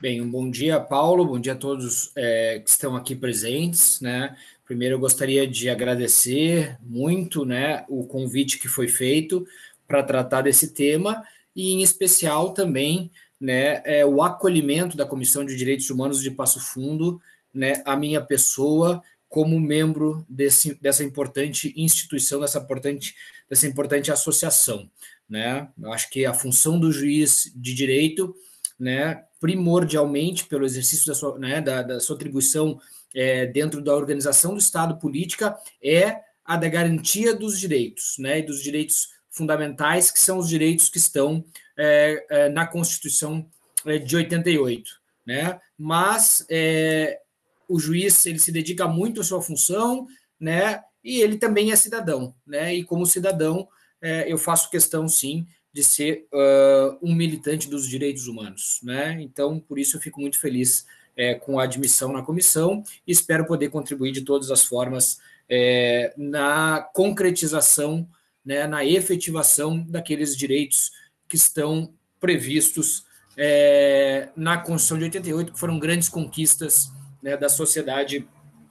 Bem, um bom dia, Paulo. Bom dia a todos é, que estão aqui presentes. Né? Primeiro, eu gostaria de agradecer muito né, o convite que foi feito para tratar desse tema e, em especial, também né, é, o acolhimento da Comissão de Direitos Humanos de Passo Fundo né, a minha pessoa como membro desse, dessa importante instituição, dessa importante, dessa importante associação. Né? Eu acho que a função do juiz de direito né, primordialmente pelo exercício da sua, né, da, da sua atribuição é, dentro da organização do Estado política, é a da garantia dos direitos, né, e dos direitos fundamentais, que são os direitos que estão é, é, na Constituição é, de 88. Né? Mas é, o juiz ele se dedica muito à sua função, né, e ele também é cidadão, né, e como cidadão, é, eu faço questão, sim, de ser uh, um militante dos direitos humanos. Né? Então, por isso, eu fico muito feliz é, com a admissão na comissão e espero poder contribuir de todas as formas é, na concretização, né, na efetivação daqueles direitos que estão previstos é, na Constituição de 88, que foram grandes conquistas né, da sociedade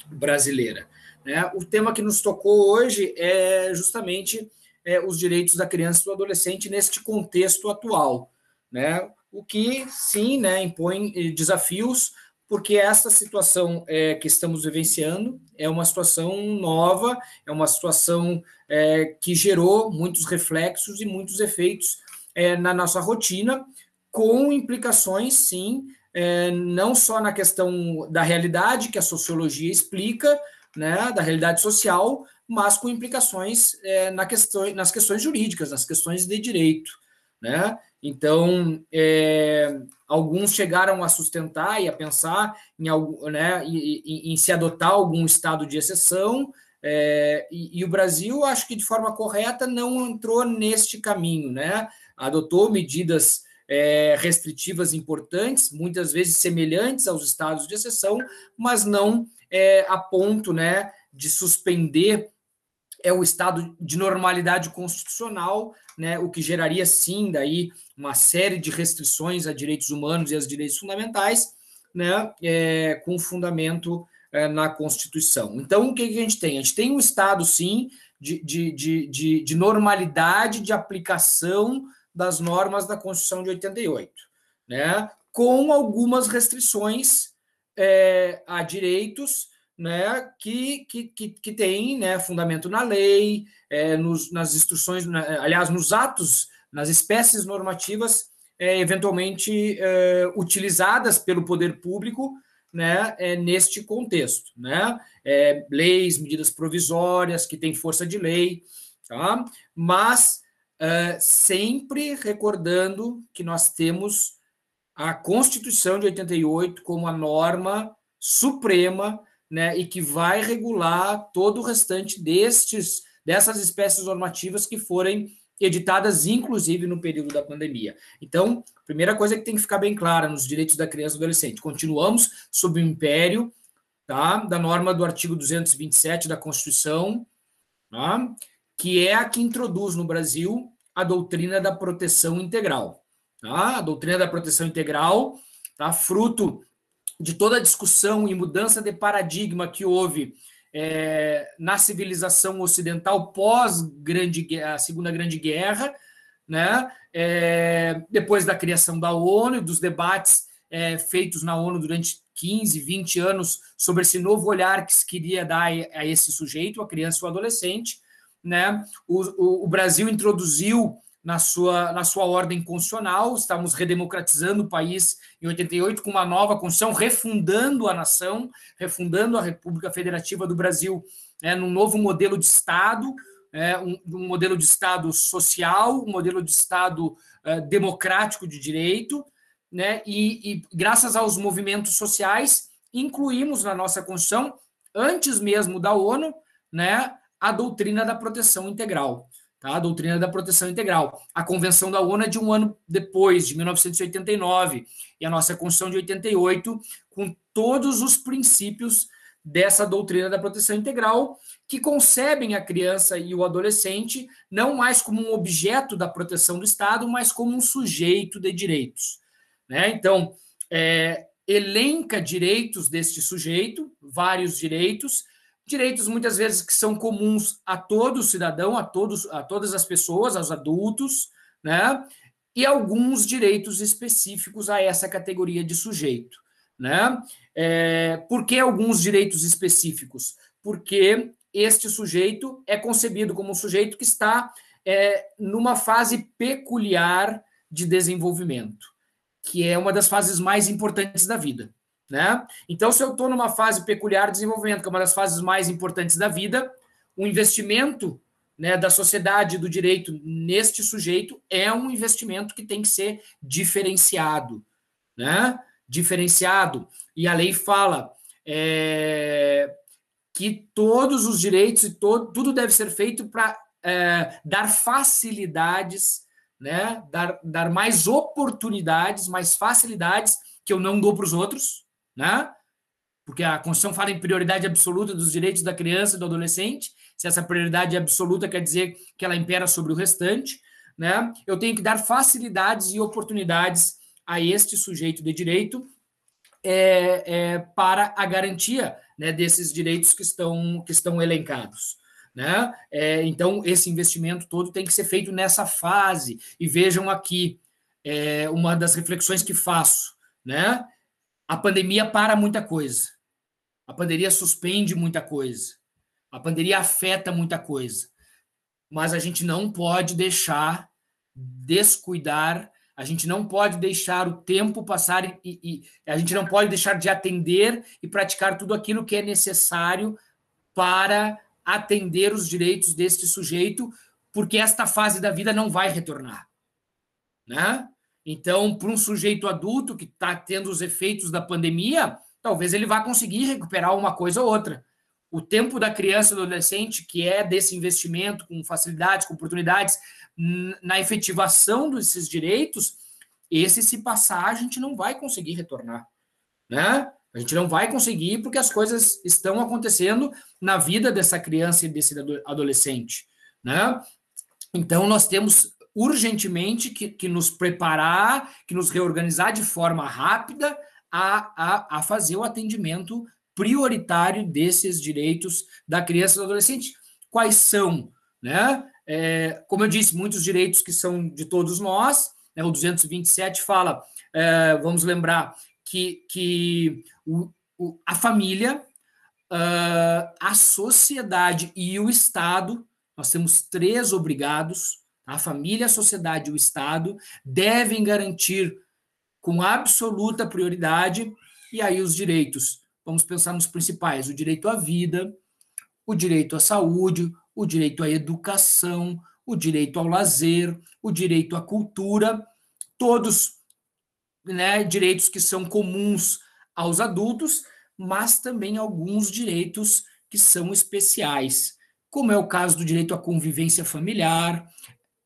brasileira. Né? O tema que nos tocou hoje é justamente é, os direitos da criança e do adolescente neste contexto atual, né? O que sim, né, impõe eh, desafios, porque essa situação é, que estamos vivenciando é uma situação nova, é uma situação é, que gerou muitos reflexos e muitos efeitos é, na nossa rotina, com implicações, sim, não só na questão da realidade que a sociologia explica, né, da realidade social, mas com implicações é, na questão, nas questões jurídicas, nas questões de direito. Né? Então, é, alguns chegaram a sustentar e a pensar em, né, em, em, em se adotar algum estado de exceção, é, e, e, o Brasil, acho que de forma correta, não entrou neste caminho, né? Adotou medidas é, restritivas importantes, muitas vezes semelhantes aos estados de exceção, mas não é, a ponto né, de suspender é o estado de normalidade constitucional, né, o que geraria sim daí uma série de restrições a direitos humanos e aos direitos fundamentais, né, é, com fundamento é, na Constituição. Então, o que, que, a gente tem? A gente tem um estado sim de, de, de, de, de normalidade de aplicação das normas da Constituição de 88, né, com algumas restrições é, a direitos né, que, que, que, tem né, fundamento na lei, é, nos, nas instruções, na, né, aliás, nos atos, nas espécies normativas é, eventualmente é, utilizadas pelo poder público né, é, neste contexto. Né? É, leis, medidas provisórias, que têm força de lei, tá? mas é, sempre recordando que nós temos a Constituição de 88 como a norma suprema né, e que vai regular todo o restante destes, dessas espécies normativas que forem editadas, inclusive no período da pandemia. Então, primeira coisa que tem que ficar bem clara nos direitos da criança e do adolescente: continuamos sob o império tá, da norma do artigo 227 da Constituição, tá, que é a que introduz no Brasil a doutrina da proteção integral. Tá? A doutrina da proteção integral, tá, fruto de toda a discussão e mudança de paradigma que houve é, na civilização ocidental pós grande, a Segunda Grande Guerra, né? É, depois da criação da ONU e dos debates é, feitos na ONU durante 15, 20 anos sobre esse novo olhar que se queria dar a esse sujeito, a criança ou adolescente. Né? O, o, o Brasil introduziu na sua, na sua ordem constitucional, estamos redemocratizando o país em 88 com uma nova Constituição, refundando a nação, refundando a República Federativa do Brasil né, num novo modelo de Estado, é, um, um, modelo de Estado social, um modelo de Estado é, democrático de direito, né, e, e graças aos movimentos sociais, incluímos na nossa Constituição, antes mesmo da ONU, né, a doutrina da proteção integral tá? a doutrina da proteção integral. A Convenção da ONU é de um ano depois, de 1989, e a nossa Constituição de 88, com todos os princípios dessa doutrina da proteção integral, que concebem a criança e o adolescente não mais como um objeto da proteção do Estado, mas como um sujeito de direitos. Né? Então, é, elenca direitos deste sujeito, vários direitos, direitos muitas vezes que são comuns a todo cidadão, a todos, a todas as pessoas, aos adultos, né? E alguns direitos específicos a essa categoria de sujeito, né? É, por que alguns direitos específicos? Porque este sujeito é concebido como um sujeito que está é, numa fase peculiar de desenvolvimento, que é uma das fases mais importantes da vida. Né? Então, se eu estou numa fase peculiar de desenvolvimento, que é uma das fases mais importantes da vida, o investimento né, da sociedade do direito neste sujeito é um investimento que tem que ser diferenciado. Né? Diferenciado. E a lei fala é, que todos os direitos e todo, tudo deve ser feito para é, dar facilidades, né? dar, dar mais oportunidades, mais facilidades que eu não dou para os outros, né? Porque a Constituição fala em prioridade absoluta dos direitos da criança e do adolescente. Se essa prioridade é absoluta, quer dizer que ela impera sobre o restante, né? Eu tenho que dar facilidades e oportunidades a este sujeito de direito é, é, para a garantia né, desses direitos que estão, que estão elencados. Né? É, então, esse investimento todo tem que ser feito nessa fase. E vejam aqui é, uma das reflexões que faço. Né? A pandemia para muita coisa. A pandemia suspende muita coisa. A pandemia afeta muita coisa. Mas a gente não pode deixar descuidar, a gente não pode deixar o tempo passar e, e a gente não pode deixar de atender e praticar tudo aquilo que é necessário para atender os direitos deste sujeito, porque esta fase da vida não vai retornar. Né? Então, para um sujeito adulto que está tendo os efeitos da pandemia, talvez ele vá conseguir recuperar uma coisa ou outra. O tempo da criança e do adolescente, que é desse investimento com facilidades, com oportunidades, na efetivação desses direitos, esse se passar, a gente não vai conseguir retornar. Né? A gente não vai conseguir porque as coisas estão acontecendo na vida dessa criança e desse adolescente, né? Então nós temos urgentemente que, que nos preparar, que nos reorganizar de forma rápida a, a, a fazer o atendimento prioritário desses direitos da criança e do adolescente. Quais são? Né? É, como eu disse, muitos direitos que são de todos nós, né? o 227 fala, é, vamos lembrar, que, que o, o, a família, uh, a sociedade e o Estado, nós temos três obrigados a família, a sociedade e o Estado devem garantir com absoluta prioridade, e aí os direitos. Vamos pensar nos principais: o direito à vida, o direito à saúde, o direito à educação, o direito ao lazer, o direito à cultura, todos né, direitos que são comuns aos adultos, mas também alguns direitos que são especiais, como é o caso do direito à convivência familiar,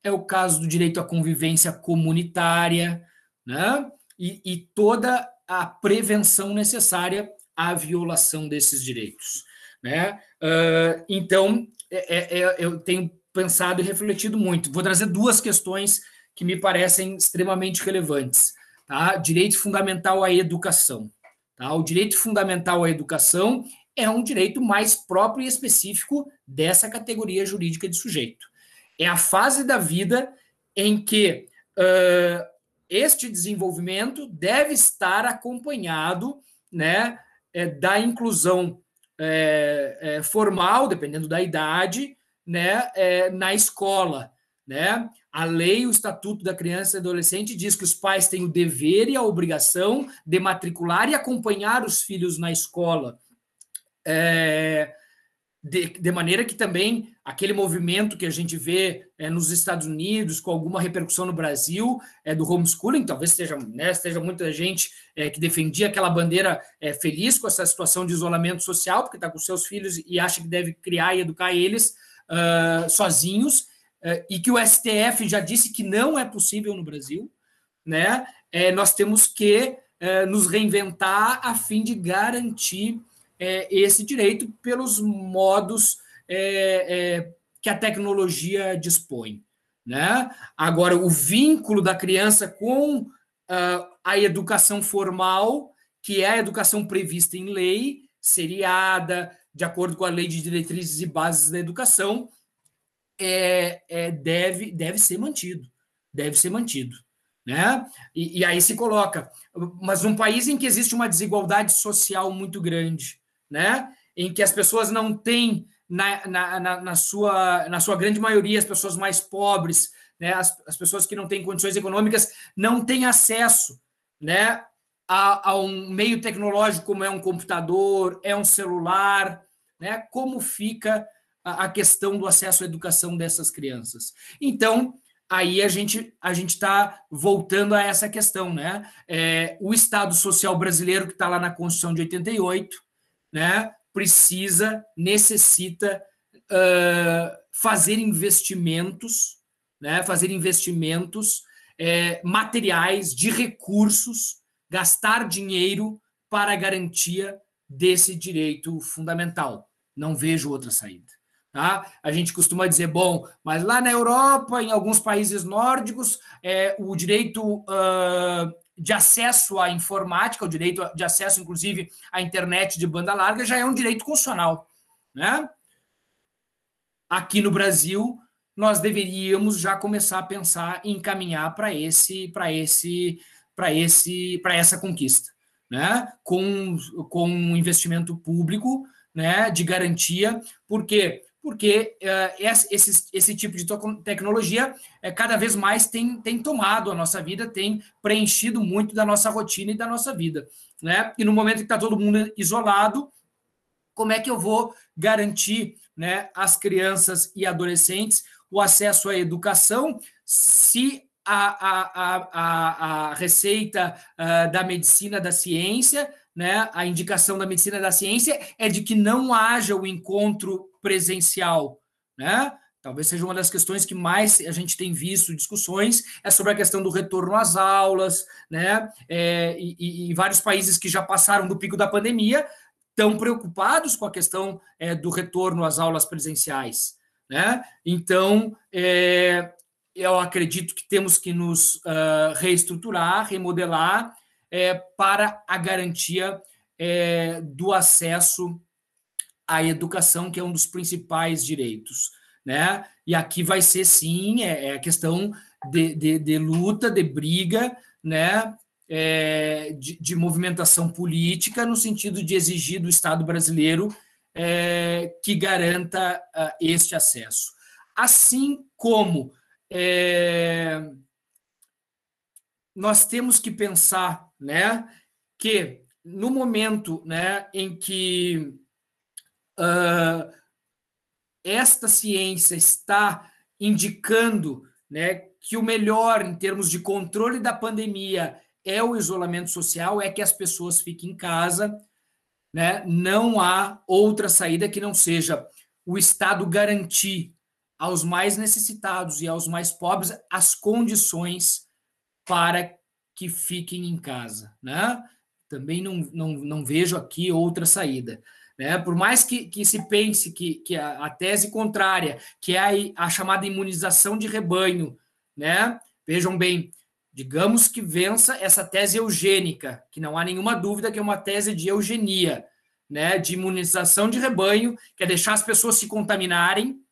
é o caso do direito à convivência comunitária, né? E, e toda a prevenção necessária à violação desses direitos, né? Uh, então, é, é, é, eu tenho pensado e refletido muito. Vou trazer duas questões que me parecem extremamente relevantes. Tá? Direito fundamental à educação. Tá? O direito fundamental à educação é um direito mais próprio e específico dessa categoria jurídica de sujeito. É a fase da vida em que uh, este desenvolvimento deve estar acompanhado né, é, da inclusão é, é, formal, dependendo da idade, né, é, na escola. Né? A lei, o Estatuto da Criança e Adolescente diz que os pais têm o dever e a obrigação de matricular e acompanhar os filhos na escola. É, de, de maneira que também aquele movimento que a gente vê é, nos Estados Unidos, com alguma repercussão no Brasil, é, do homeschooling, talvez seja, né, seja muita gente é, que defendia aquela bandeira é, feliz com essa situação de isolamento social, porque está com seus filhos e acha que deve criar e educar eles uh, sozinhos, uh, e que o STF já disse que não é possível no Brasil, né? É, nós temos que é, nos reinventar a fim de garantir é, esse direito pelos modos é, é, que a tecnologia dispõe. Né? Agora, o vínculo da criança com uh, a educação formal, que é a educação prevista em lei, seriada, de acordo com a lei de diretrizes e bases da educação, é, é, deve, deve ser mantido. Deve ser mantido. Né? E, e aí se coloca, mas um país em que existe uma desigualdade social muito grande, né? Em que as pessoas não têm, na, na, na, na sua, na sua grande maioria, as pessoas mais pobres, né? as, as pessoas que não têm condições econômicas, não têm acesso né? a, a um meio tecnológico como é um computador, é um celular, né? Como fica a, a questão do acesso à educação dessas crianças? Então, aí a gente a gente está voltando a essa questão, né? É, o Estado Social brasileiro que está lá na Constituição de 88, né, precisa, necessita uh, fazer investimentos, né, fazer investimentos é, materiais de recursos, gastar dinheiro para a garantia desse direito fundamental. Não vejo outra saída. Tá? A gente costuma dizer, bom, mas lá na Europa, em alguns países nórdicos, é, o direito uh, de acesso à informática, o direito de acesso, inclusive, à internet de banda larga, já é um direito constitucional. Né? Aqui no Brasil, nós deveríamos já começar a pensar em encaminhar para esse, para esse, para esse, para essa conquista, né? Com com um investimento público, né? De garantia, porque porque uh, eh, esse, esse tipo de tecnologia uh, cada vez mais tem, tem tomado a nossa vida, tem preenchido muito da nossa rotina e da nossa vida. Né? E no momento que está todo mundo isolado, como é que eu vou garantir né, às crianças e adolescentes o acesso à educação se a, a, a, a, a receita uh, da medicina, da ciência, né, a indicação da medicina da ciência é de que não haja o encontro presencial, né? Talvez seja uma das questões que mais a gente tem visto discussões, é sobre a questão do retorno às aulas, né? É, e, e vários países que já passaram do pico da pandemia estão preocupados com a questão é, do retorno às aulas presenciais. Né? Então, é, eu acredito que temos que nos uh, reestruturar, remodelar é, para a garantia é, do acesso à educação, que é um dos principais direitos. Né? E aqui vai ser, sim, é, é questão de, de, de, luta, de briga, né? É, de, de, movimentação política, no sentido de exigir do Estado brasileiro é, que garanta uh, este acesso. Assim como é, nós temos que pensar, né, que no momento, né, em que uh, esta ciência está indicando, né, que o melhor em termos de controle da pandemia é o isolamento social, é que as pessoas fiquem em casa, né? Não há outra saída que não seja o Estado garantir aos mais necessitados e aos mais pobres as condições para que fiquem em casa, né? Também não, não, não vejo aqui outra saída. Né? Por mais que, que se pense que, que a, a tese contrária, que é a, a chamada imunização de rebanho, né? Vejam bem, digamos que vença essa tese eugênica, que não há nenhuma dúvida que é uma tese de eugenia, né, de imunização de rebanho, que é deixar as pessoas se contaminarem,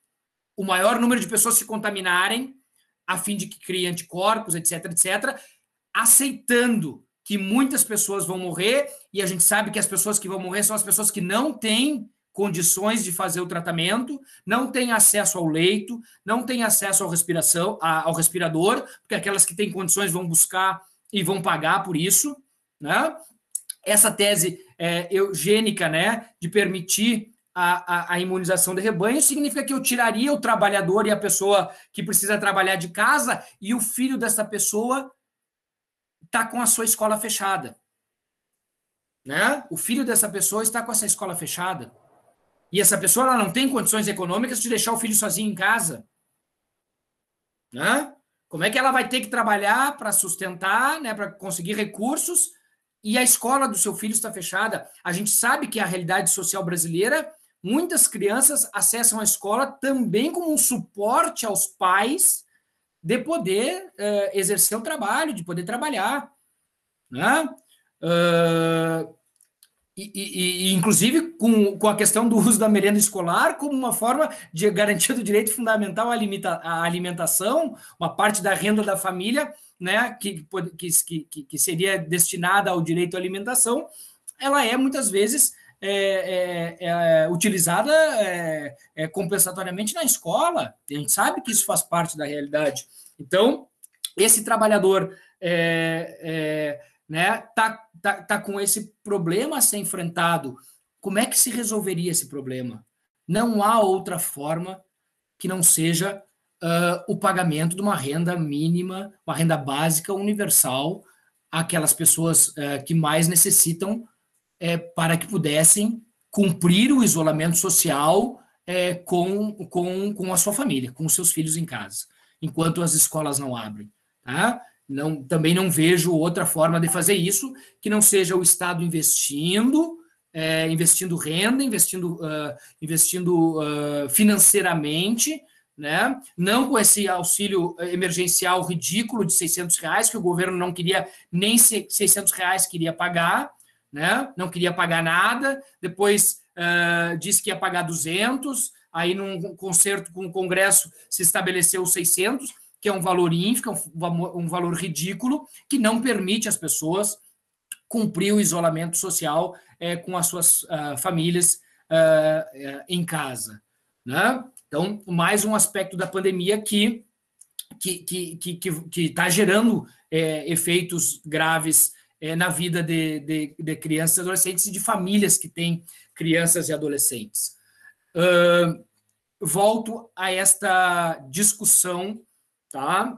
o maior número de pessoas se contaminarem, a fim de que crie anticorpos, etc, etc, aceitando que muitas pessoas vão morrer e a gente sabe que as pessoas que vão morrer são as pessoas que não têm condições de fazer o tratamento, não têm acesso ao leito, não têm acesso ao respiração, ao respirador, porque aquelas que têm condições vão buscar e vão pagar por isso, né? Essa tese é, eugênica, né, de permitir a, a, a, imunização de rebanho, significa que eu tiraria o trabalhador e a pessoa que precisa trabalhar de casa e o filho dessa pessoa está com a sua escola fechada. Né? O filho dessa pessoa está com essa escola fechada. E essa pessoa ela não tem condições econômicas de deixar o filho sozinho em casa. Né? Como é que ela vai ter que trabalhar para sustentar, né, para conseguir recursos e a escola do seu filho está fechada? A gente sabe que a realidade social brasileira Muitas crianças acessam a escola também como um suporte aos pais de poder uh, exercer o trabalho, de poder trabalhar. Né? Uh, e, e, e, inclusive, com, com a questão do uso da merenda escolar como uma forma de garantia do direito fundamental à, limita, à alimentação, uma parte da renda da família né, que, que, que, que seria destinada ao direito à alimentação, ela é muitas vezes é, é, é, é utilizada é, é compensatoriamente na escola. A gente sabe que isso faz parte da realidade. Então, esse trabalhador né, tá, tá, tá com esse problema a ser enfrentado. Como é que se resolveria esse problema? Não há outra forma que não seja uh, o pagamento de uma renda mínima, uma renda básica universal aquelas pessoas uh, que mais necessitam é, para que pudessem cumprir o isolamento social é, com, com, com a sua família, com os seus filhos em casa, enquanto as escolas não abrem. Tá? Não, também não vejo outra forma de fazer isso que não seja o Estado investindo, é, investindo renda, investindo, uh, investindo uh, financeiramente, né? não com esse auxílio emergencial ridículo de 600 reais, que o governo não queria, nem 600 reais queria pagar, né? Não queria pagar nada, depois uh, disse que ia pagar 200, aí num concerto com o Congresso se estabeleceu 600, que é um valor ínfimo, é um valor ridículo, que não permite às pessoas cumprir o isolamento social é, com as suas uh, famílias uh, em casa. Né? Então, mais um aspecto da pandemia que que está que, que, que, que tá gerando é, efeitos graves é, na vida de, de, de, crianças e adolescentes e de famílias que têm crianças e adolescentes. Uh, volto a esta discussão tá,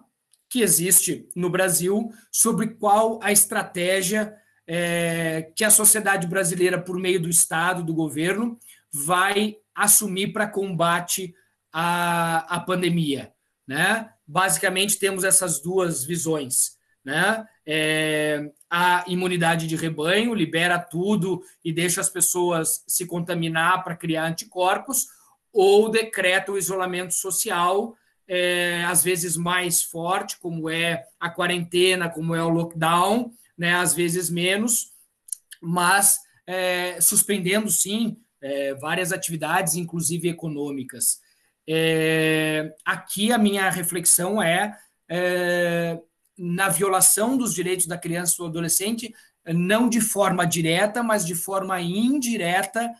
que existe no Brasil sobre qual a estratégia é, que a sociedade brasileira, por meio do Estado, do governo, vai assumir para combate à, à pandemia. Né? Basicamente, temos essas duas visões. Né? É, a imunidade de rebanho, libera tudo e deixa as pessoas se contaminar para criar anticorpos, ou decreta o isolamento social, é, às vezes mais forte, como é a quarentena, como é o lockdown, né, às vezes menos, mas é, suspendendo sim é, várias atividades, inclusive econômicas. É, aqui a minha reflexão é, é na violação dos direitos da criança ou adolescente, não de forma direta, mas de forma indireta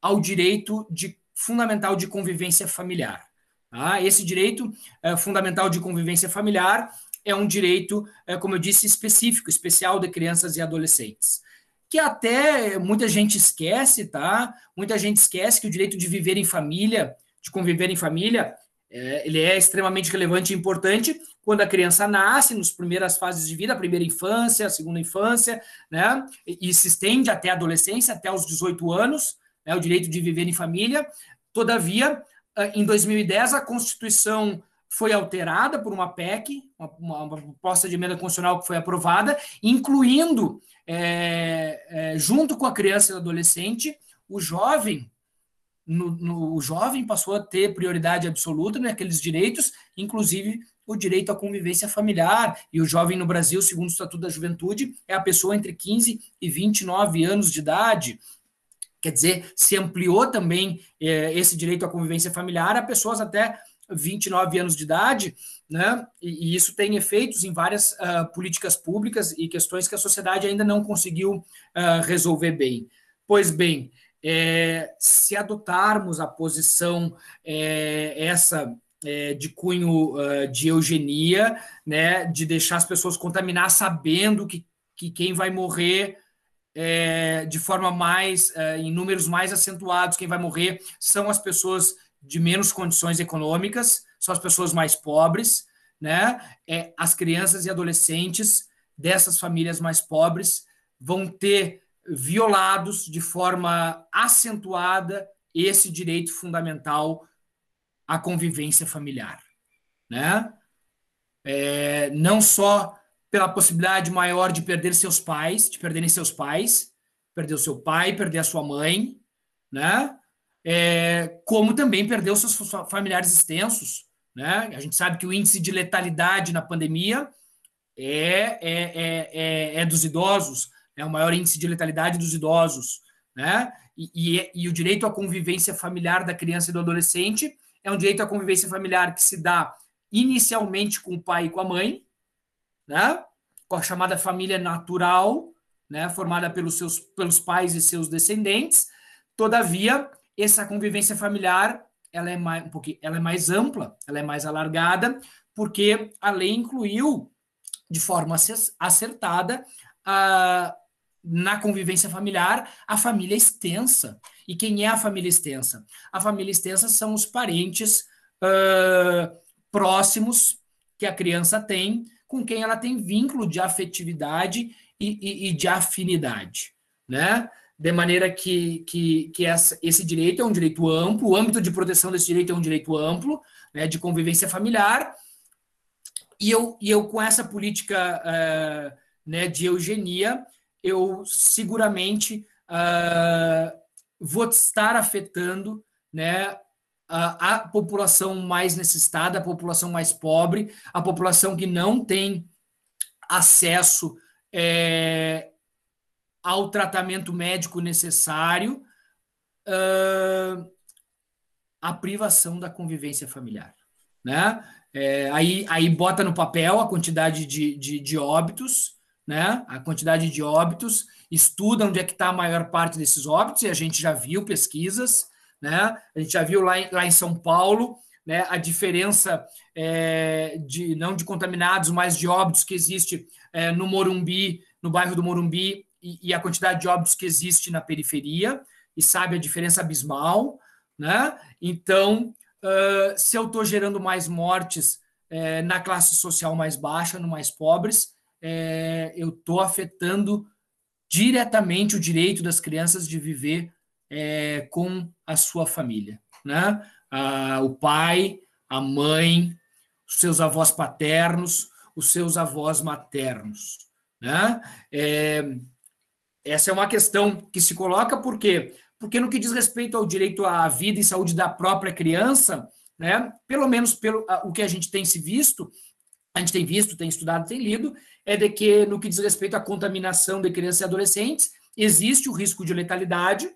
ao direito de, fundamental de convivência familiar. Tá? Esse direito é, fundamental de convivência familiar é um direito, é, como eu disse, específico, especial de crianças e adolescentes que até muita gente esquece, tá? Muita gente esquece que o direito de viver em família, de conviver em família, é, ele é extremamente relevante e importante, quando a criança nasce, nas primeiras fases de vida, a primeira infância, a segunda infância, né? E, e se estende até a adolescência, até os 18 anos, né? o direito de viver em família. Todavia, ah, em 2010, a Constituição foi alterada por uma PEC, uma, uma proposta de emenda constitucional que foi aprovada, incluindo, é, é, junto com a criança e o adolescente, o jovem no, no, o jovem passou a ter prioridade absoluta naqueles né, direitos, inclusive o direito à convivência familiar. E o jovem no Brasil, segundo o Estatuto da Juventude, é a pessoa entre 15 e 29 anos de idade. Quer dizer, se ampliou também eh, esse direito à convivência familiar a pessoas até 29 anos de idade, né? E, e isso tem efeitos em várias uh, políticas públicas e questões que a sociedade ainda não conseguiu uh, resolver bem. Pois bem, é, se adotarmos a posição é, essa é, de cunho uh, de eugenia, né, de deixar as pessoas contaminar sabendo que, que quem vai morrer é, de forma mais, é, em números mais acentuados, quem vai morrer são as pessoas de menos condições econômicas, são as pessoas mais pobres, né, as crianças e adolescentes dessas famílias mais pobres vão ter violados de forma acentuada esse direito fundamental à convivência familiar. Né? É, não só pela possibilidade maior de perder seus pais, de perderem seus pais, perder o seu pai, perder a sua mãe, né? É, como também perder os seus familiares extensos. Né? A gente sabe que o índice de letalidade na pandemia é, é, é, é, é dos idosos, né, o maior índice de letalidade dos idosos, né? E, e, e, o direito à convivência familiar da criança e do adolescente é um direito à convivência familiar que se dá inicialmente com o pai e com a mãe, né? Com a chamada família natural, né? Formada pelos seus pelos pais e seus descendentes. Todavia, essa convivência familiar ela é mais um ela é mais ampla, ela é mais alargada, porque a lei incluiu de forma acertada a, na convivência familiar, a família extensa. E quem é a família extensa? A família extensa são os parentes uh, próximos que a criança tem, com quem ela tem vínculo de afetividade e, e, e de afinidade, né? De maneira que, que, que essa, esse direito é um direito amplo, o âmbito de proteção desse direito é um direito amplo, né, de convivência familiar, e eu, e eu com essa política uh, né, de eugenia, eu seguramente uh, vou estar afetando né, a, a, população mais necessitada, a população mais pobre, a população que não tem acesso é, ao tratamento médico necessário, uh, a privação da convivência familiar. Né? É, aí, aí bota no papel a quantidade de, de, de óbitos, né? A quantidade de óbitos, estuda onde é que está a maior parte desses óbitos, e a gente já viu pesquisas, né? A gente já viu lá em, lá em São Paulo, né? A diferença é, de não de contaminados, mas de óbitos que existe é, no Morumbi, no bairro do Morumbi, e, e a quantidade de óbitos que existe na periferia, e sabe a diferença abismal, né? Então, uh, se eu estou gerando mais mortes é, na classe social mais baixa, no mais pobres, é, eu estou afetando diretamente o direito das crianças de viver é, com a sua família. Né? Ah, o pai, a mãe, os seus avós paternos, os seus avós maternos. Né? É, essa é uma questão que se coloca por quê? Porque no que diz respeito ao direito à vida e saúde da própria criança, né, pelo menos pelo a, o que a gente tem se visto, a gente tem visto, tem estudado, tem lido, é de que, no que diz respeito à contaminação de crianças e adolescentes, existe o risco de letalidade,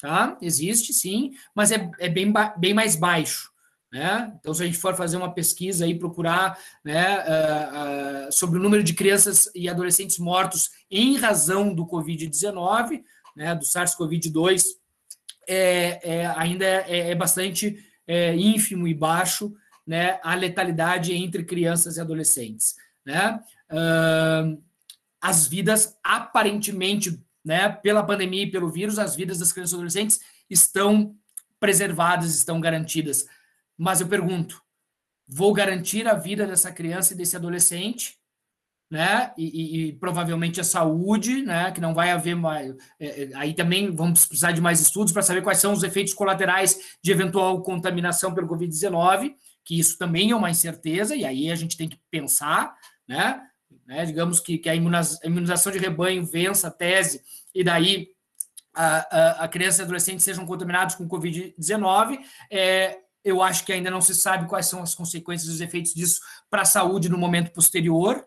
tá? Existe, sim, mas é, é bem, bem mais baixo. Né? Então, se a gente for fazer uma pesquisa e procurar né, uh, uh, sobre o número de crianças e adolescentes mortos em razão do Covid-19, né, do SARS-CoV-2, é, é, ainda é, é bastante é, ínfimo e baixo né, a letalidade entre crianças e adolescentes. Né? Uh, as vidas, aparentemente, né, pela pandemia e pelo vírus, as vidas das crianças e adolescentes estão preservadas, estão garantidas. Mas eu pergunto, vou garantir a vida dessa criança e desse adolescente? né? E, e, e, provavelmente a saúde, né? Que não vai haver mais. É, é, aí também vamos precisar de mais estudos para saber quais são os efeitos colaterais de eventual contaminação pelo Covid-19, que isso também é uma incerteza, e aí a gente tem que pensar, né? né digamos que, que a imunização de rebanho vença a tese, e daí a, a, a criança e adolescente sejam contaminados com Covid-19, é, eu acho que ainda não se sabe quais são as consequências e os efeitos disso para a saúde no momento posterior,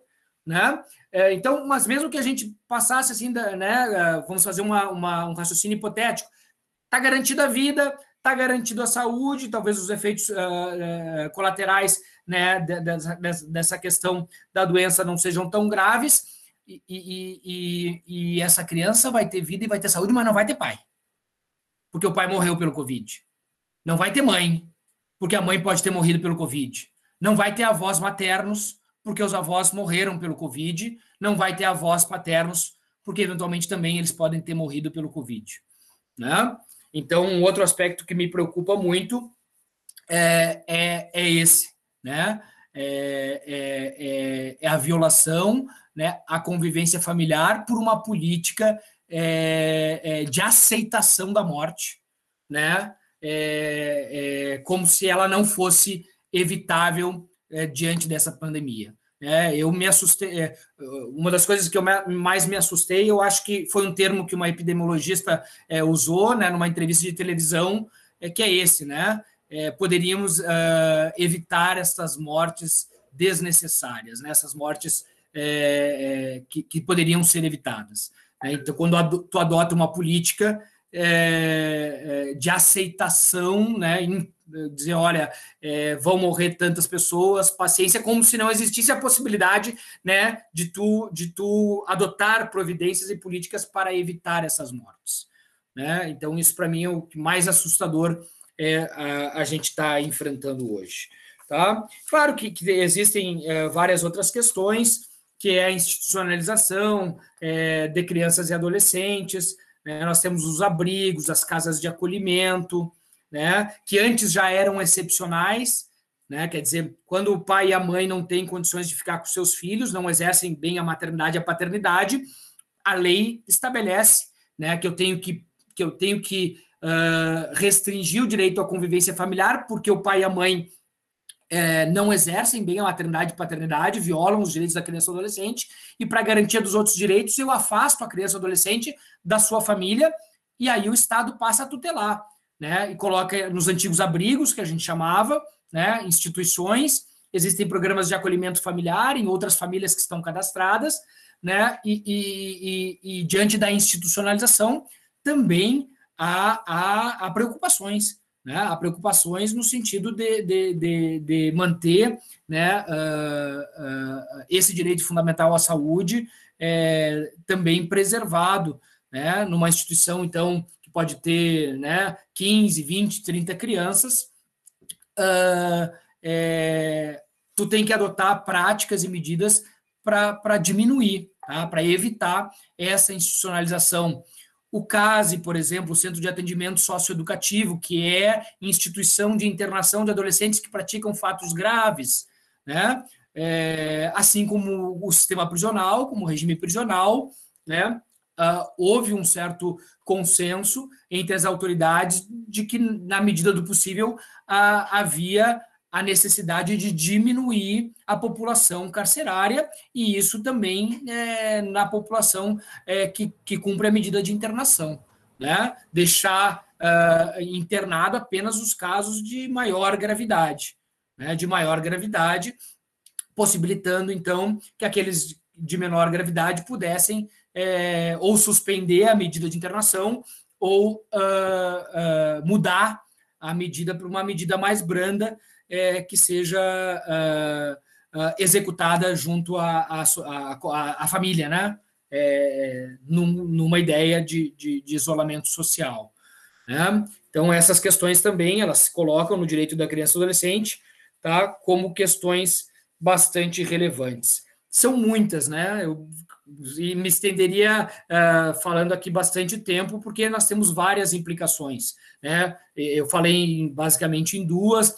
né? É, então, mas mesmo que a gente passasse assim, da, né, é, vamos fazer uma, uma, um raciocínio hipotético, está garantida a vida, está garantido a saúde, talvez os efeitos uh, colaterais né, dessa, dessa questão da doença não sejam tão graves, e, e, e, e, essa criança vai ter vida e vai ter saúde, mas não vai ter pai. Porque o pai morreu pelo Covid. Não vai ter mãe, porque a mãe pode ter morrido pelo Covid. Não vai ter avós maternos, porque os avós morreram pelo Covid. Não vai ter avós paternos, porque eventualmente também eles podem ter morrido pelo Covid. Né? Então, um outro aspecto que me preocupa muito é, é, é esse, né? É, é, é, é a violação, né, à convivência familiar por uma política é, de aceitação da morte, né? como se ela não fosse evitável diante dessa pandemia. É, eu me assustei. É, uma das coisas que eu mais me assustei, eu acho que foi um termo que uma epidemiologista é, usou, né, numa entrevista de televisão, é, que é esse, né? É, poderíamos ah, evitar essas mortes desnecessárias, né? Essas mortes é, é, que, que, poderiam ser evitadas. Né? Então, quando tu adota uma política de aceitação, né, dizer, olha, é, vão morrer tantas pessoas, paciência, como se não existisse a possibilidade, né, de tu, de tu adotar providências e políticas para evitar essas mortes, né? Então isso para mim é o mais assustador é, a, a gente está enfrentando hoje, tá? Claro que, que existem é, várias outras questões, que é a institucionalização é, de crianças e adolescentes, né? nós temos os abrigos, as casas de acolhimento, né, que antes já eram excepcionais, né, quer dizer, quando o pai e a mãe não têm condições de ficar com seus filhos, não exercem bem a maternidade e a paternidade, a lei estabelece né, que eu tenho que, que, eu tenho que uh, restringir o direito à convivência familiar, porque o pai e a mãe é, não exercem bem a maternidade e paternidade, violam os direitos da criança e adolescente, e para garantia dos outros direitos, eu afasto a criança e adolescente da sua família, e aí o Estado passa a tutelar né? E coloca nos antigos abrigos, que a gente chamava, né? Instituições. Existem programas de acolhimento familiar em outras famílias que estão cadastradas, né? E, e, e, e diante da institucionalização, também há, há, há preocupações. Né, há preocupações no sentido de, de, de, de manter né, uh, uh, esse direito fundamental à saúde é, também preservado, né, numa instituição, então, pode ter né, 15, 20, 30 crianças. Uh, é, tu tem que adotar práticas e medidas para diminuir, tá? para evitar essa institucionalização. O CASE, por exemplo, o Centro de Atendimento Socioeducativo, que é instituição de internação de adolescentes que praticam fatos graves, né? É, assim como o sistema prisional, como o regime prisional, né? Uh, houve um certo consenso entre as autoridades de que, na medida do possível, uh, havia a necessidade de diminuir a população carcerária e isso também é, na população é, que, que cumpre a medida de internação. Né? Deixar uh, internado apenas os casos de maior gravidade, né? de maior gravidade, possibilitando, então, que aqueles de menor gravidade pudessem é, ou suspender a medida de internação ou uh, uh, mudar a medida para uma medida mais branda é, que seja uh, executada junto à, família, né? É, num, numa ideia de, de, de isolamento social. Né? Então, essas questões também elas se colocam no direito da criança e adolescente tá? como questões bastante relevantes. São muitas, né? Eu e me estenderia uh, falando aqui bastante tempo, porque nós temos várias implicações. Né? Eu falei em, basicamente em duas,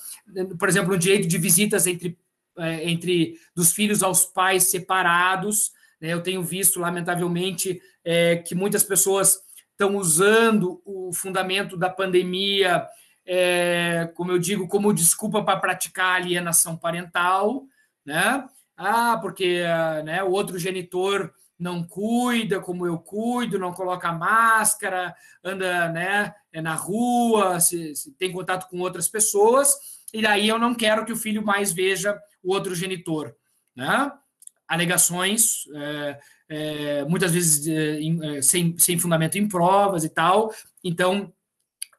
por exemplo, o direito de visitas entre, é, entre dos filhos aos pais separados. Né? Eu tenho visto, lamentavelmente, é, que muitas pessoas estão usando o fundamento da pandemia, é, como eu digo, como desculpa para praticar alienação parental. Né? Ah, porque ah, né, o outro genitor não cuida como eu cuido, não coloca máscara, anda né, é na rua, se, se tem contato com outras pessoas, e daí eu não quero que o filho mais veja o outro genitor. Né? Alegações, é, é, muitas vezes é, é sem, sem fundamento em provas e tal. Então,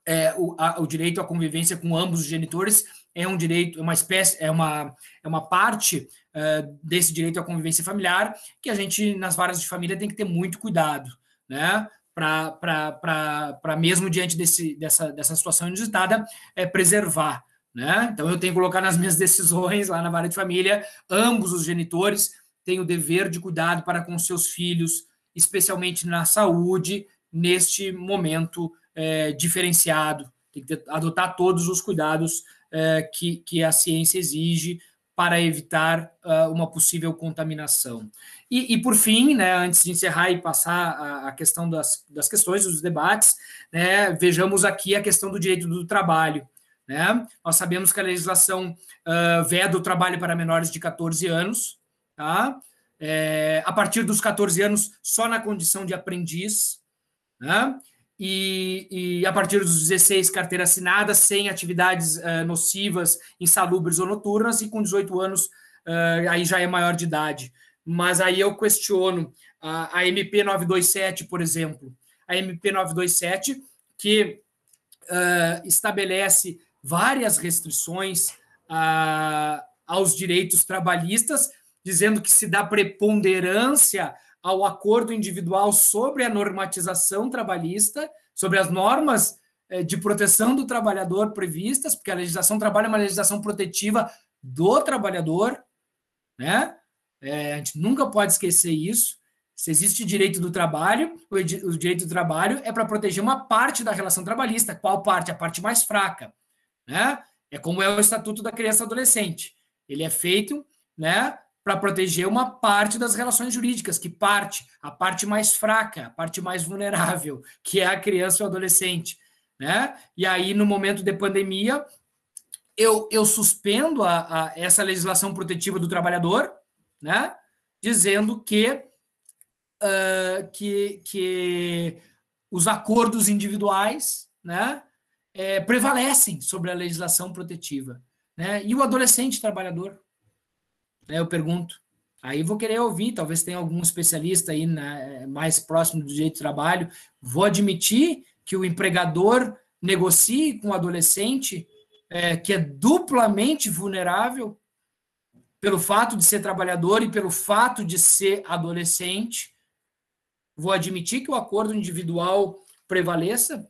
é, o, a, o direito à convivência com ambos os genitores é um direito, é uma espécie, é uma, é uma parte uh, desse direito à convivência familiar, que a gente, nas varas de família, tem que ter muito cuidado, né? Para mesmo diante desse, dessa, dessa situação inusitada, é, preservar. Né? Então, eu tenho que colocar nas minhas decisões lá na vara de família, ambos os genitores têm o dever de cuidado para com seus filhos, especialmente na saúde, neste momento é, diferenciado. Tem que ter, adotar todos os cuidados é, que, que a ciência exige para evitar uh, uma possível contaminação. E, e, por fim, né, antes de encerrar e passar a, a questão das, das questões, dos debates, né, vejamos aqui a questão do direito do trabalho. Né? Nós sabemos que a legislação uh, veda o trabalho para menores de 14 anos, tá? É, a partir dos 14 anos, só na condição de aprendiz. Né? e, e, a partir dos 16 carteira assinada, sem atividades uh, nocivas, insalubres ou noturnas, e com 18 anos uh, aí já é maior de idade. Mas aí eu questiono a, a MP 927, por exemplo. A MP 927, que uh, estabelece várias restrições ah, aos direitos trabalhistas, dizendo que se dá preponderância ao acordo individual sobre a normatização trabalhista, sobre as normas eh, de proteção do trabalhador previstas, porque a legislação trabalha é uma legislação protetiva do trabalhador, né? É, a gente nunca pode esquecer isso. Se existe direito do trabalho, o, o direito do trabalho é para proteger uma parte da relação trabalhista. Qual parte? A parte mais fraca, né? É como é o Estatuto da Criança e Adolescente. Ele é feito, né, para proteger uma parte das relações jurídicas, que parte, a parte mais fraca, a parte mais vulnerável, que é a criança ou adolescente. Né? E aí, no momento de pandemia, eu, eu suspendo a, a essa legislação protetiva do trabalhador, né? dizendo que, uh, que, que os acordos individuais né? É, prevalecem sobre a legislação protetiva. Né? E o adolescente trabalhador, né, eu pergunto. Aí vou querer ouvir, talvez tenha algum especialista aí na, né, mais próximo do direito do trabalho. Vou admitir que o empregador negocie com o adolescente é, que é duplamente vulnerável pelo fato de ser trabalhador e pelo fato de ser adolescente. Vou admitir que o acordo individual prevaleça?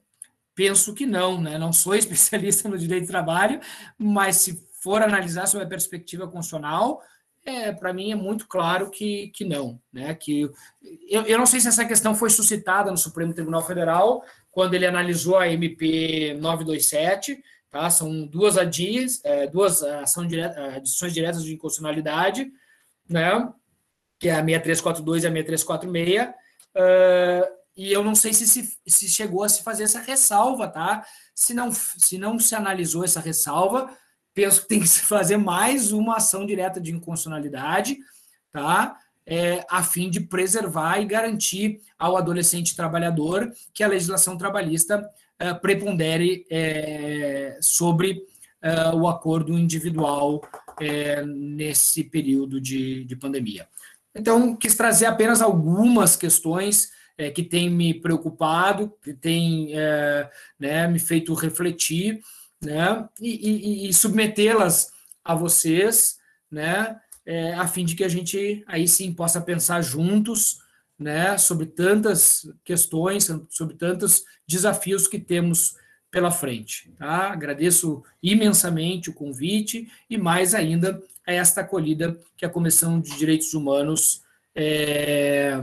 Penso que não, né? Não sou especialista no direito do trabalho, mas se for analisar sob a perspectiva constitucional, é, para mim é muito claro que, que não, né? Que eu, eu não sei se essa questão foi suscitada no Supremo Tribunal Federal quando ele analisou a MP 927, tá? São duas adias, é, duas ação ah, direta, ah, adições diretas de inconstitucionalidade, né? Que é a 6342 e a 6346. Uh, ah, e eu não sei se, se, se chegou a se fazer essa ressalva, tá? Se não se, não se analisou essa ressalva, penso que tem que se fazer mais uma ação direta de inconstitucionalidade, tá? É, a fim de preservar e garantir ao adolescente trabalhador que a legislação trabalhista é, prepondere é, sobre é, o acordo individual é, nesse período de, de, pandemia. Então, quis trazer apenas algumas questões é, que têm me preocupado, que têm né, me feito refletir, né, e, e, e submetê-las a vocês, né, é, a fim de que a gente aí sim possa pensar juntos, né, sobre tantas questões, sobre tantos desafios que temos pela frente. Tá? Agradeço imensamente o convite e mais ainda a esta acolhida que a Comissão de Direitos Humanos é,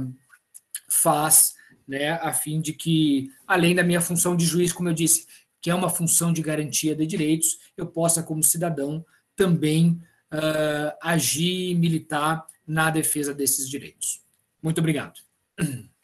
faz, né, a fim de que, além da minha função de juiz, como eu disse, que é uma função de garantia de direitos, eu possa, como cidadão, também uh, agir e militar na defesa desses direitos. Muito obrigado.